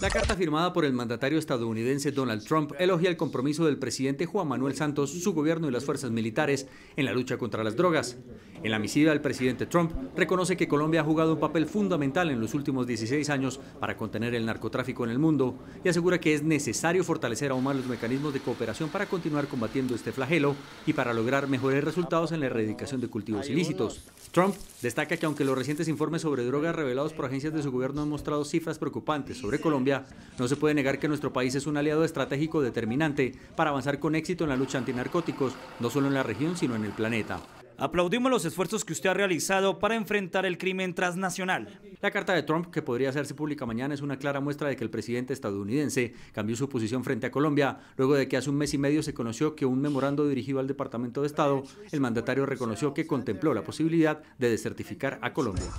La carta firmada por el mandatario estadounidense Donald Trump elogia el compromiso del presidente Juan Manuel Santos, su gobierno y las fuerzas militares en la lucha contra las drogas. En la misiva, el presidente Trump reconoce que Colombia ha jugado un papel fundamental en los últimos 16 años para contener el narcotráfico en el mundo y asegura que es necesario fortalecer aún más los mecanismos de cooperación para continuar combatiendo este flagelo y para lograr mejores resultados en la erradicación de cultivos ilícitos. Trump destaca que aunque los recientes informes sobre drogas revelados por agencias de su gobierno han mostrado cifras preocupantes sobre Colombia, no se puede negar que nuestro país es un aliado estratégico determinante para avanzar con éxito en la lucha antinarcóticos, no solo en la región, sino en el planeta. Aplaudimos los esfuerzos que usted ha realizado para enfrentar el crimen transnacional. La carta de Trump, que podría hacerse pública mañana, es una clara muestra de que el presidente estadounidense cambió su posición frente a Colombia, luego de que hace un mes y medio se conoció que un memorando dirigido al Departamento de Estado, el mandatario reconoció que contempló la posibilidad de desertificar a Colombia.